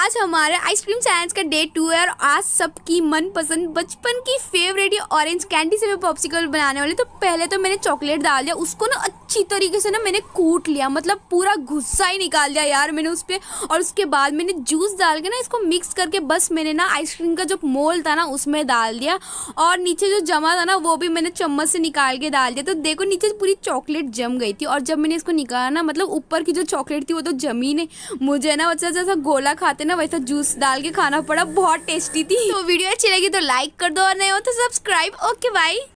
आज हमारा ice cream science का डे टू है और आज सबकी मनपसंद बचपन की फेवरेट ये ऑरेंज कैंडी से मैं पॉप्सिकल बनाने वाली तो पहले तो मैंने चॉकलेट डाल दिया उसको ना अच्छी तरीके से ना मैंने कूट लिया मतलब पूरा गुस्सा ही निकाल दिया यार मैंने उस पर और उसके बाद मैंने जूस डाल के ना इसको मिक्स करके बस मैंने ना आइसक्रीम का जो मोल था ना उसमें डाल दिया और नीचे जो जमा था ना वो भी मैंने चम्मच से निकाल के डाल दिया तो देखो नीचे पूरी चॉकलेट जम गई थी और जब मैंने इसको निकाला ना मतलब ऊपर की जो चॉकलेट थी वो तो जमी नहीं मुझे ना अच्छा जैसा गोला खाते ना हमारे साथ तो जूस डाल के खाना पड़ा बहुत टेस्टी थी तो वीडियो अच्छी लगी तो लाइक कर दो और नहीं हो तो सब्सक्राइब ओके बाय